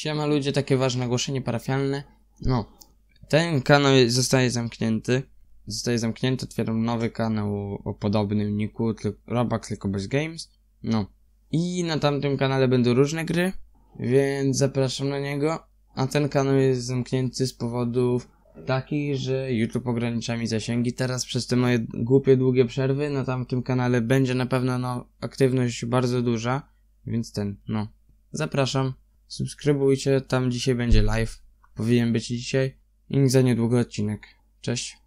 Siema ludzie, takie ważne ogłoszenie parafialne. No, ten kanał zostaje zamknięty. Zostaje zamknięty, otwieram nowy kanał o podobnym niku, tylko Robux, tylko bez games. No. I na tamtym kanale będą różne gry, więc zapraszam na niego. A ten kanał jest zamknięty z powodów takich, że YouTube ogranicza mi zasięgi. Teraz przez te moje głupie, długie przerwy na tamtym kanale będzie na pewno no, aktywność bardzo duża, więc ten, no. Zapraszam. Subskrybujcie, tam dzisiaj będzie live. Powinien być dzisiaj. I za niedługo odcinek. Cześć.